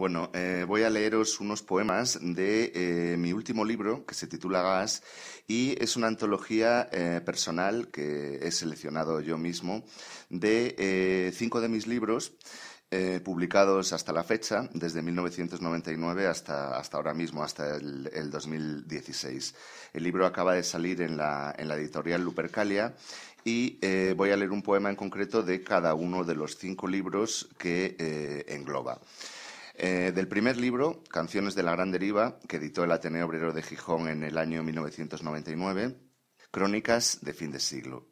Bueno, eh, voy a leeros unos poemas de eh, mi último libro, que se titula Gas, y es una antología eh, personal que he seleccionado yo mismo de cinco de mis libros. publicados hasta la fecha, desde 1999 hasta, ahora mismo, hasta el, 2016. El libro acaba de salir en la, editorial Lupercalia y voy a leer un poema en concreto de cada uno de los cinco libros que engloba. Eh, del primer libro, Canciones de la Gran Deriva, que editó el Ateneo Obrero de Gijón en el año 1999, Crónicas de fin de siglo.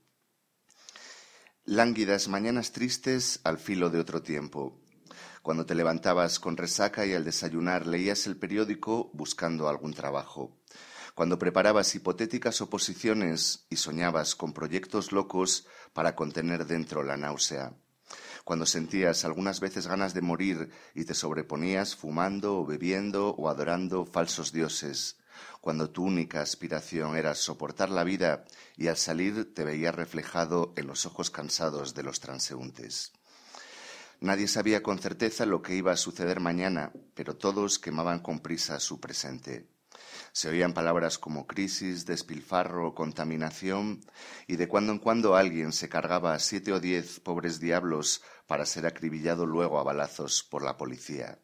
Lánguidas mañanas tristes al filo de otro tiempo. Cuando te levantabas con resaca y al desayunar leías el periódico buscando algún trabajo. Cuando preparabas hipotéticas oposiciones y soñabas con proyectos locos para contener dentro la náusea cuando sentías algunas veces ganas de morir y te sobreponías fumando o bebiendo o adorando falsos dioses, cuando tu única aspiración era soportar la vida y al salir te veías reflejado en los ojos cansados de los transeúntes. Nadie sabía con certeza lo que iba a suceder mañana, pero todos quemaban con prisa su presente. Se oían palabras como crisis, despilfarro, contaminación, y de cuando en cuando alguien se cargaba a siete o diez pobres diablos para ser acribillado luego a balazos por la policía.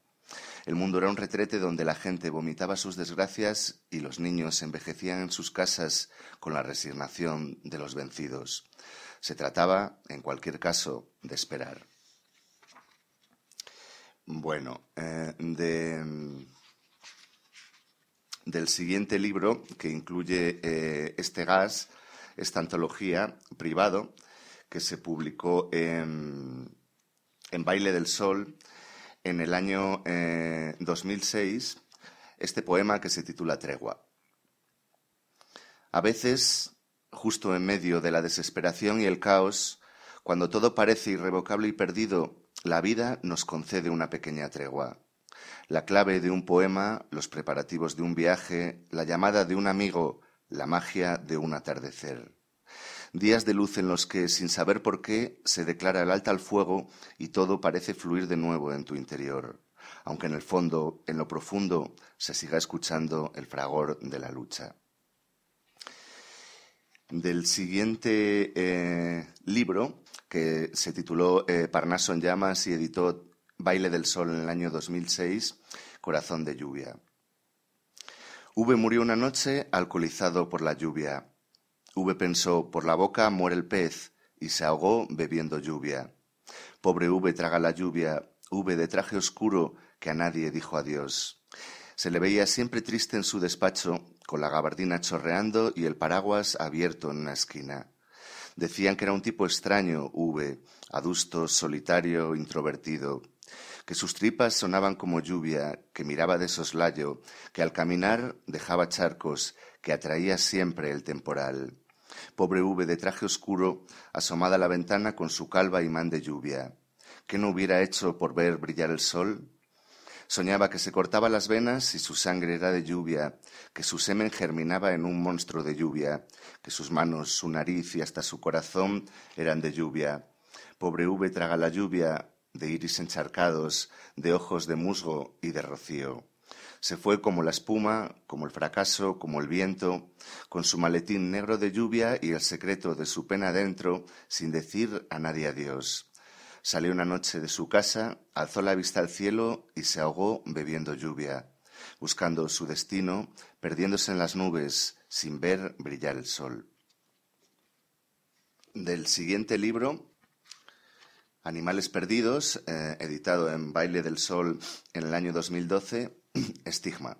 El mundo era un retrete donde la gente vomitaba sus desgracias y los niños envejecían en sus casas con la resignación de los vencidos. Se trataba, en cualquier caso, de esperar. Bueno, eh, de mm, del siguiente libro que incluye eh, este gas, esta antología privado que se publicó en, Baile del Sol en el año 2006, eh, este poema que se titula Tregua. A veces, justo en medio de la desesperación y el caos, cuando todo parece irrevocable y perdido, la vida nos concede una pequeña tregua la clave de un poema, los preparativos de un viaje, la llamada de un amigo, la magia de un atardecer. Días de luz en los que, sin saber por qué, se declara el alta al fuego y todo parece fluir de nuevo en tu interior, aunque en el fondo, en lo profundo, se siga escuchando el fragor de la lucha. Del siguiente eh, libro, que se tituló eh, Parnaso en llamas y editó Baile del Sol en el año 2006, Corazón de Lluvia. V murió una noche alcoholizado por la lluvia. V pensó, por la boca muere el pez, y se ahogó bebiendo lluvia. Pobre V traga la lluvia, V de traje oscuro, que a nadie dijo adiós. Se le veía siempre triste en su despacho, con la gabardina chorreando y el paraguas abierto en una esquina. Decían que era un tipo extraño, V, adusto, solitario, introvertido que sus tripas sonaban como lluvia, que miraba de soslayo, que al caminar dejaba charcos, que atraía siempre el temporal. Pobre V de traje oscuro, asomada a la ventana con su calva imán de lluvia. ¿Qué no hubiera hecho por ver brillar el sol? Soñaba que se cortaba las venas y su sangre era de lluvia, que su semen germinaba en un monstruo de lluvia, que sus manos, su nariz y hasta su corazón eran de lluvia. Pobre V traga la lluvia, de iris encharcados, de ojos de musgo y de rocío. Se fue como la espuma, como el fracaso, como el viento, con su maletín negro de lluvia y el secreto de su pena adentro, sin decir a nadie adiós. Salió una noche de su casa, alzó la vista al cielo y se ahogó bebiendo lluvia, buscando su destino, perdiéndose en las nubes, sin ver brillar el sol. Del siguiente libro Animales Perdidos, eh, editado en Baile del Sol en el año 2012, Estigma.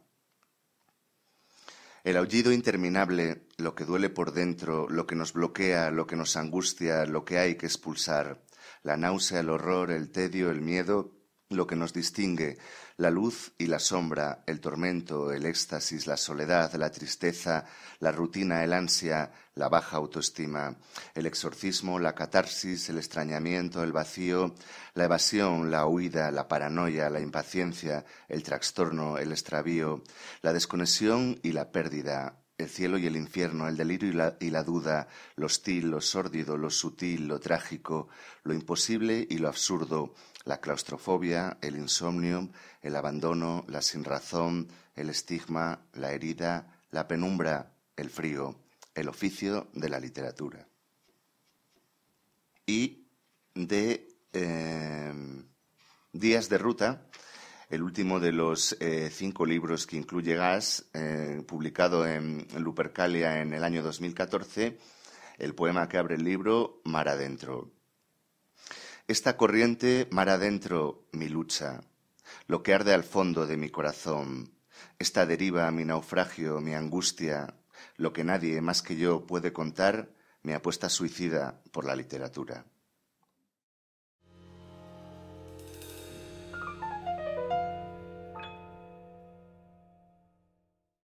El aullido interminable, lo que duele por dentro, lo que nos bloquea, lo que nos angustia, lo que hay que expulsar, la náusea, el horror, el tedio, el miedo, lo que nos distingue, la luz y la sombra, el tormento, el éxtasis, la soledad, la tristeza, la rutina, el ansia, la baja autoestima, el exorcismo, la catarsis, el extrañamiento, el vacío, la evasión, la huida, la paranoia, la impaciencia, el trastorno, el extravío, la desconexión y la pérdida, el cielo y el infierno, el delirio y la, duda, lo hostil, lo sórdido, lo sutil, lo trágico, lo imposible y lo absurdo, la claustrofobia, el insomnio, el abandono, la sinrazón, el estigma, la herida, la penumbra, el frío, el oficio de la literatura. Y de eh, Días de Ruta, el último de los eh, cinco libros que incluye Gas, eh, publicado en Lupercalia en el año 2014, el poema que abre el libro, Mar Adentro. Esta corriente, mar adentro, mi lucha, lo que arde al fondo de mi corazón, esta deriva, mi naufragio, mi angustia, lo que nadie más que yo puede contar, me apuesta suicida por la literatura.